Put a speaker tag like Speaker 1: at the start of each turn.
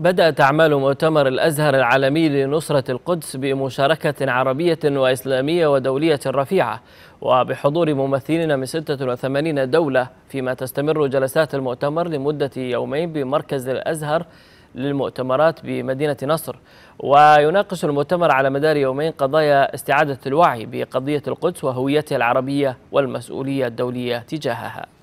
Speaker 1: بدأت أعمال مؤتمر الأزهر العالمي لنصرة القدس بمشاركة عربية وإسلامية ودولية رفيعة وبحضور ممثلين من 86 دولة فيما تستمر جلسات المؤتمر لمدة يومين بمركز الأزهر للمؤتمرات بمدينة نصر ويناقش المؤتمر على مدار يومين قضايا استعادة الوعي بقضية القدس وهويتها العربية والمسؤولية الدولية تجاهها